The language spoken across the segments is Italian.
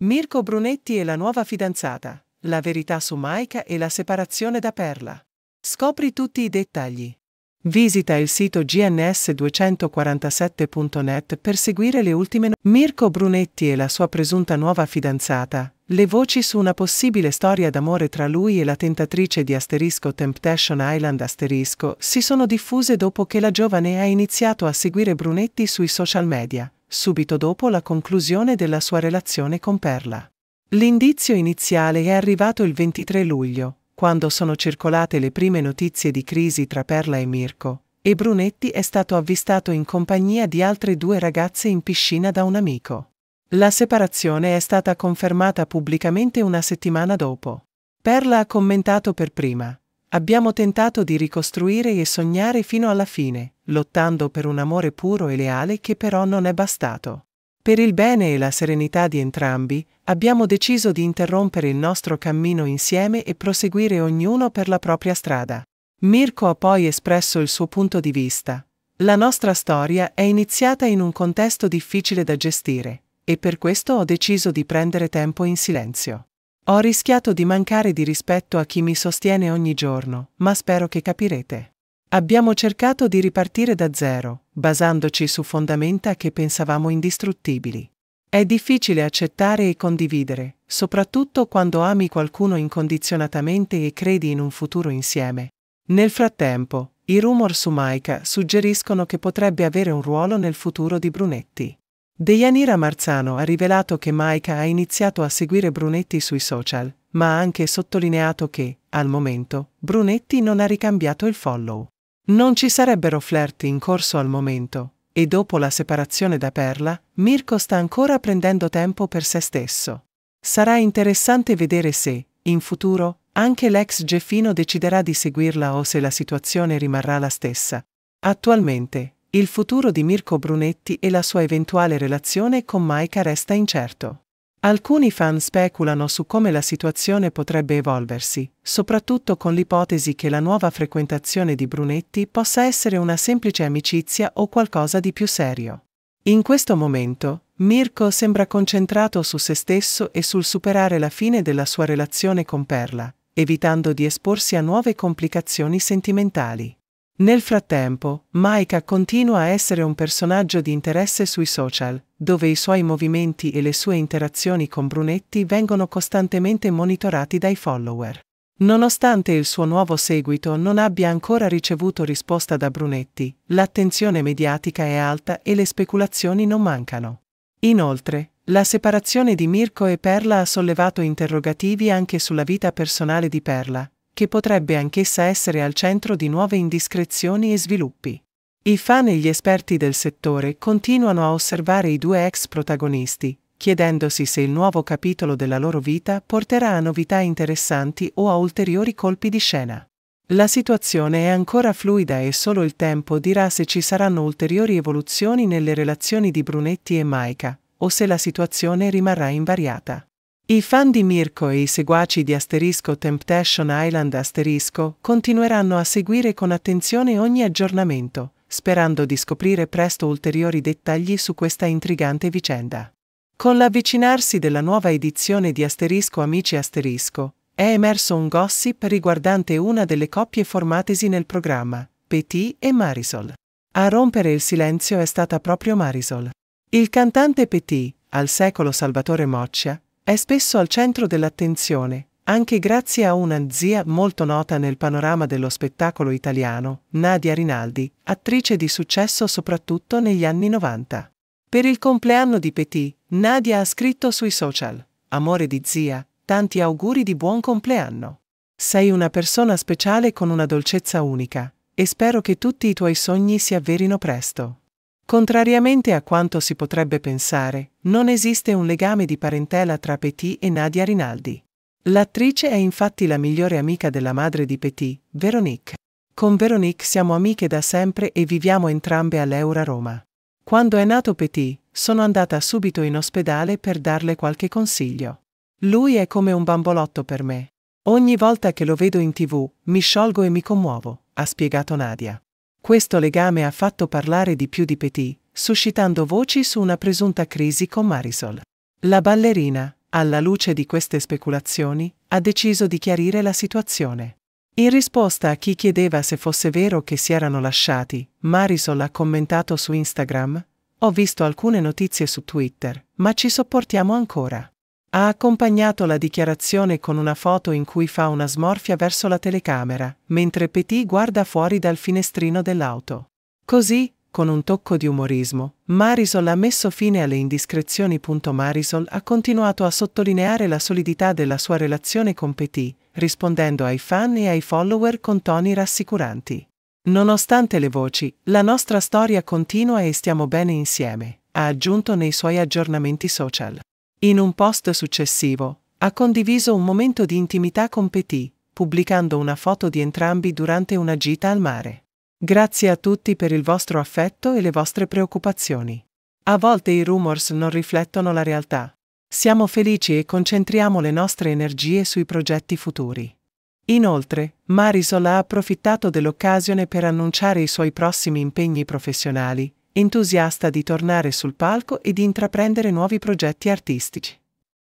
Mirko Brunetti e la nuova fidanzata, la verità su Maika e la separazione da Perla. Scopri tutti i dettagli. Visita il sito gns247.net per seguire le ultime notizie. Mirko Brunetti e la sua presunta nuova fidanzata, le voci su una possibile storia d'amore tra lui e la tentatrice di Asterisco Temptation Island Asterisco si sono diffuse dopo che la giovane ha iniziato a seguire Brunetti sui social media, subito dopo la conclusione della sua relazione con Perla. L'indizio iniziale è arrivato il 23 luglio, quando sono circolate le prime notizie di crisi tra Perla e Mirko, e Brunetti è stato avvistato in compagnia di altre due ragazze in piscina da un amico. La separazione è stata confermata pubblicamente una settimana dopo. Perla ha commentato per prima. Abbiamo tentato di ricostruire e sognare fino alla fine, lottando per un amore puro e leale che però non è bastato. Per il bene e la serenità di entrambi, abbiamo deciso di interrompere il nostro cammino insieme e proseguire ognuno per la propria strada. Mirko ha poi espresso il suo punto di vista. La nostra storia è iniziata in un contesto difficile da gestire, e per questo ho deciso di prendere tempo in silenzio. Ho rischiato di mancare di rispetto a chi mi sostiene ogni giorno, ma spero che capirete. Abbiamo cercato di ripartire da zero, basandoci su fondamenta che pensavamo indistruttibili. È difficile accettare e condividere, soprattutto quando ami qualcuno incondizionatamente e credi in un futuro insieme. Nel frattempo, i rumor su Maika suggeriscono che potrebbe avere un ruolo nel futuro di Brunetti. Deianira Marzano ha rivelato che Maika ha iniziato a seguire Brunetti sui social, ma ha anche sottolineato che, al momento, Brunetti non ha ricambiato il follow. Non ci sarebbero flirti in corso al momento, e dopo la separazione da Perla, Mirko sta ancora prendendo tempo per se stesso. Sarà interessante vedere se, in futuro, anche l'ex Geffino deciderà di seguirla o se la situazione rimarrà la stessa. Attualmente, il futuro di Mirko Brunetti e la sua eventuale relazione con Maika resta incerto. Alcuni fan speculano su come la situazione potrebbe evolversi, soprattutto con l'ipotesi che la nuova frequentazione di Brunetti possa essere una semplice amicizia o qualcosa di più serio. In questo momento, Mirko sembra concentrato su se stesso e sul superare la fine della sua relazione con Perla, evitando di esporsi a nuove complicazioni sentimentali. Nel frattempo, Maika continua a essere un personaggio di interesse sui social, dove i suoi movimenti e le sue interazioni con Brunetti vengono costantemente monitorati dai follower. Nonostante il suo nuovo seguito non abbia ancora ricevuto risposta da Brunetti, l'attenzione mediatica è alta e le speculazioni non mancano. Inoltre, la separazione di Mirko e Perla ha sollevato interrogativi anche sulla vita personale di Perla, che potrebbe anch'essa essere al centro di nuove indiscrezioni e sviluppi. I fan e gli esperti del settore continuano a osservare i due ex protagonisti, chiedendosi se il nuovo capitolo della loro vita porterà a novità interessanti o a ulteriori colpi di scena. La situazione è ancora fluida e solo il tempo dirà se ci saranno ulteriori evoluzioni nelle relazioni di Brunetti e Maika, o se la situazione rimarrà invariata. I fan di Mirko e i seguaci di Asterisco Temptation Island Asterisco continueranno a seguire con attenzione ogni aggiornamento, sperando di scoprire presto ulteriori dettagli su questa intrigante vicenda. Con l'avvicinarsi della nuova edizione di Asterisco Amici Asterisco, è emerso un gossip riguardante una delle coppie formatesi nel programma, Petit e Marisol. A rompere il silenzio è stata proprio Marisol. Il cantante Petit, al secolo Salvatore Moccia, è spesso al centro dell'attenzione, anche grazie a una zia molto nota nel panorama dello spettacolo italiano, Nadia Rinaldi, attrice di successo soprattutto negli anni 90. Per il compleanno di Petit, Nadia ha scritto sui social, Amore di zia, tanti auguri di buon compleanno. Sei una persona speciale con una dolcezza unica, e spero che tutti i tuoi sogni si avverino presto. Contrariamente a quanto si potrebbe pensare, non esiste un legame di parentela tra Petit e Nadia Rinaldi. L'attrice è infatti la migliore amica della madre di Petit, Veronique. Con Veronique siamo amiche da sempre e viviamo entrambe all'Eura Roma. Quando è nato Petit, sono andata subito in ospedale per darle qualche consiglio. Lui è come un bambolotto per me. Ogni volta che lo vedo in tv, mi sciolgo e mi commuovo, ha spiegato Nadia. Questo legame ha fatto parlare di più di Petit, suscitando voci su una presunta crisi con Marisol. La ballerina, alla luce di queste speculazioni, ha deciso di chiarire la situazione. In risposta a chi chiedeva se fosse vero che si erano lasciati, Marisol ha commentato su Instagram, ho visto alcune notizie su Twitter, ma ci sopportiamo ancora. Ha accompagnato la dichiarazione con una foto in cui fa una smorfia verso la telecamera, mentre Petit guarda fuori dal finestrino dell'auto. Così, con un tocco di umorismo, Marisol ha messo fine alle indiscrezioni. Marisol ha continuato a sottolineare la solidità della sua relazione con Petit, rispondendo ai fan e ai follower con toni rassicuranti. Nonostante le voci, la nostra storia continua e stiamo bene insieme, ha aggiunto nei suoi aggiornamenti social. In un post successivo, ha condiviso un momento di intimità con Petit, pubblicando una foto di entrambi durante una gita al mare. Grazie a tutti per il vostro affetto e le vostre preoccupazioni. A volte i rumors non riflettono la realtà. Siamo felici e concentriamo le nostre energie sui progetti futuri. Inoltre, Marisol ha approfittato dell'occasione per annunciare i suoi prossimi impegni professionali, entusiasta di tornare sul palco e di intraprendere nuovi progetti artistici.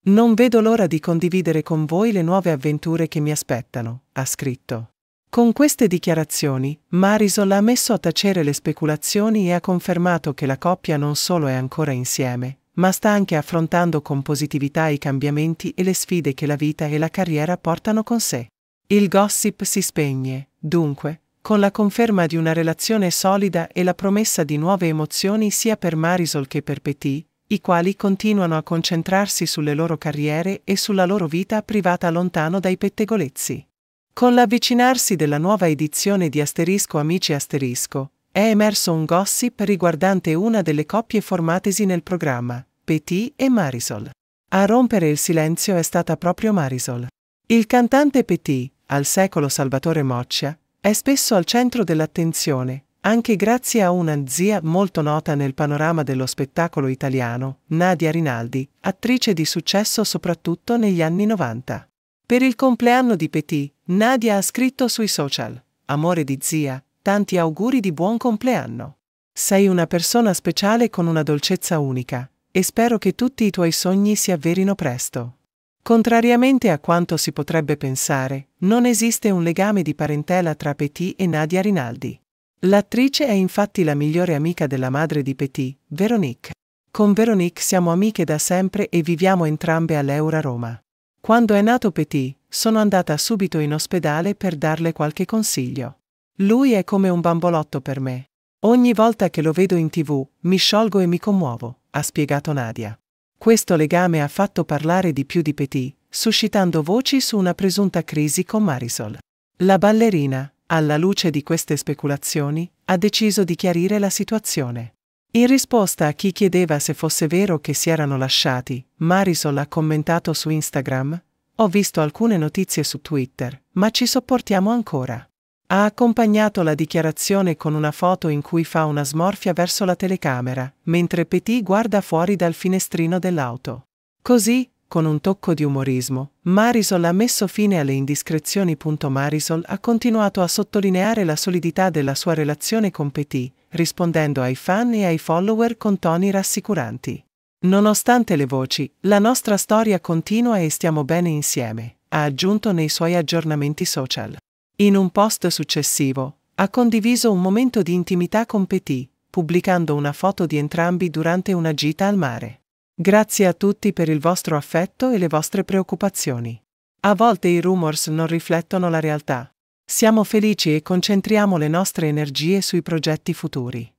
Non vedo l'ora di condividere con voi le nuove avventure che mi aspettano, ha scritto. Con queste dichiarazioni, Marisol ha messo a tacere le speculazioni e ha confermato che la coppia non solo è ancora insieme, ma sta anche affrontando con positività i cambiamenti e le sfide che la vita e la carriera portano con sé. Il gossip si spegne, dunque, con la conferma di una relazione solida e la promessa di nuove emozioni sia per Marisol che per Petit, i quali continuano a concentrarsi sulle loro carriere e sulla loro vita privata lontano dai pettegolezzi. Con l'avvicinarsi della nuova edizione di Asterisco Amici Asterisco, è emerso un gossip riguardante una delle coppie formatesi nel programma, Petit e Marisol. A rompere il silenzio è stata proprio Marisol. Il cantante Petit, al secolo Salvatore Moccia, è spesso al centro dell'attenzione, anche grazie a una zia molto nota nel panorama dello spettacolo italiano, Nadia Rinaldi, attrice di successo soprattutto negli anni 90. Per il compleanno di Petit, Nadia ha scritto sui social, Amore di zia, tanti auguri di buon compleanno. Sei una persona speciale con una dolcezza unica, e spero che tutti i tuoi sogni si avverino presto. Contrariamente a quanto si potrebbe pensare, non esiste un legame di parentela tra Petit e Nadia Rinaldi. L'attrice è infatti la migliore amica della madre di Petit, Veronique. Con Veronique siamo amiche da sempre e viviamo entrambe all'Eura Roma. Quando è nato Petit, sono andata subito in ospedale per darle qualche consiglio. Lui è come un bambolotto per me. Ogni volta che lo vedo in tv, mi sciolgo e mi commuovo, ha spiegato Nadia. Questo legame ha fatto parlare di più di Petit, suscitando voci su una presunta crisi con Marisol. La ballerina, alla luce di queste speculazioni, ha deciso di chiarire la situazione. In risposta a chi chiedeva se fosse vero che si erano lasciati, Marisol ha commentato su Instagram, ho visto alcune notizie su Twitter, ma ci sopportiamo ancora. Ha accompagnato la dichiarazione con una foto in cui fa una smorfia verso la telecamera, mentre Petit guarda fuori dal finestrino dell'auto. Così, con un tocco di umorismo, Marisol ha messo fine alle indiscrezioni. Marisol ha continuato a sottolineare la solidità della sua relazione con Petit, rispondendo ai fan e ai follower con toni rassicuranti. Nonostante le voci, la nostra storia continua e stiamo bene insieme, ha aggiunto nei suoi aggiornamenti social. In un post successivo, ha condiviso un momento di intimità con Petit, pubblicando una foto di entrambi durante una gita al mare. Grazie a tutti per il vostro affetto e le vostre preoccupazioni. A volte i rumors non riflettono la realtà. Siamo felici e concentriamo le nostre energie sui progetti futuri.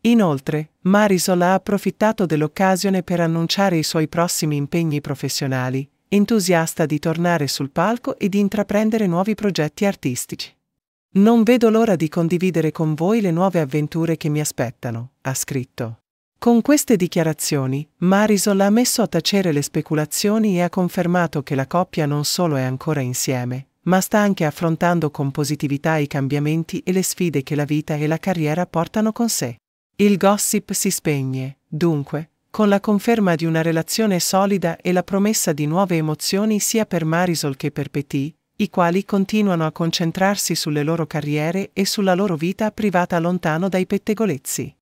Inoltre, Marisol ha approfittato dell'occasione per annunciare i suoi prossimi impegni professionali, entusiasta di tornare sul palco e di intraprendere nuovi progetti artistici. Non vedo l'ora di condividere con voi le nuove avventure che mi aspettano, ha scritto. Con queste dichiarazioni, Marisol ha messo a tacere le speculazioni e ha confermato che la coppia non solo è ancora insieme, ma sta anche affrontando con positività i cambiamenti e le sfide che la vita e la carriera portano con sé. Il gossip si spegne, dunque, con la conferma di una relazione solida e la promessa di nuove emozioni sia per Marisol che per Petit, i quali continuano a concentrarsi sulle loro carriere e sulla loro vita privata lontano dai pettegolezzi.